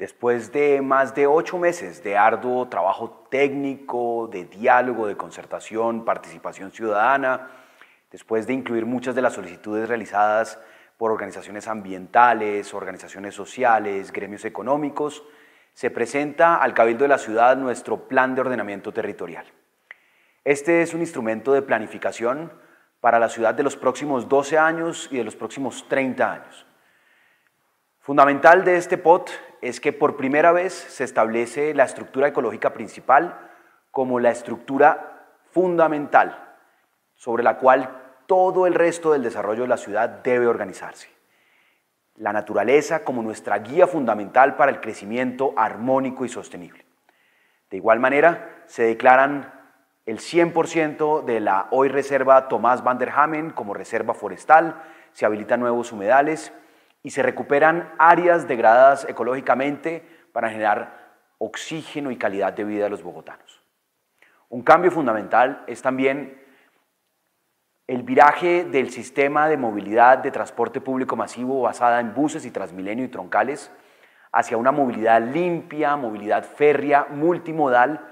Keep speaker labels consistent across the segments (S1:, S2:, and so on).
S1: Después de más de ocho meses de arduo trabajo técnico, de diálogo, de concertación, participación ciudadana, después de incluir muchas de las solicitudes realizadas por organizaciones ambientales, organizaciones sociales, gremios económicos, se presenta al Cabildo de la Ciudad nuestro Plan de Ordenamiento Territorial. Este es un instrumento de planificación para la ciudad de los próximos 12 años y de los próximos 30 años. Fundamental de este POT es que por primera vez se establece la estructura ecológica principal como la estructura fundamental sobre la cual todo el resto del desarrollo de la ciudad debe organizarse. La naturaleza como nuestra guía fundamental para el crecimiento armónico y sostenible. De igual manera, se declaran el 100% de la hoy reserva Tomás van der Hamen como reserva forestal, se habilitan nuevos humedales y se recuperan áreas degradadas ecológicamente para generar oxígeno y calidad de vida de los bogotanos. Un cambio fundamental es también el viraje del sistema de movilidad de transporte público masivo basada en buses y transmilenio y troncales hacia una movilidad limpia, movilidad férrea, multimodal,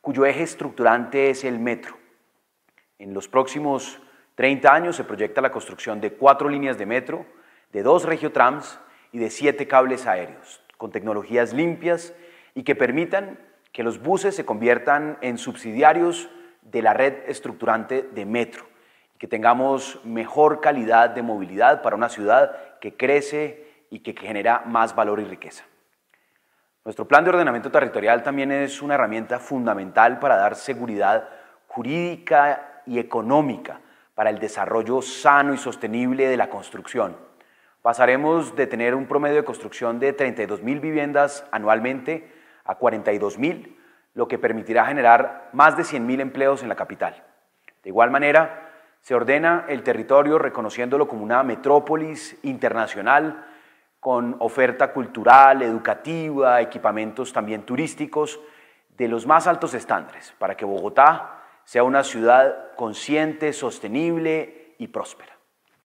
S1: cuyo eje estructurante es el metro. En los próximos 30 años se proyecta la construcción de cuatro líneas de metro, de dos regiotrams y de siete cables aéreos, con tecnologías limpias y que permitan que los buses se conviertan en subsidiarios de la red estructurante de metro, y que tengamos mejor calidad de movilidad para una ciudad que crece y que genera más valor y riqueza. Nuestro plan de ordenamiento territorial también es una herramienta fundamental para dar seguridad jurídica y económica para el desarrollo sano y sostenible de la construcción Pasaremos de tener un promedio de construcción de 32.000 viviendas anualmente a 42.000, lo que permitirá generar más de 100.000 empleos en la capital. De igual manera, se ordena el territorio reconociéndolo como una metrópolis internacional con oferta cultural, educativa, equipamientos también turísticos de los más altos estándares para que Bogotá sea una ciudad consciente, sostenible y próspera.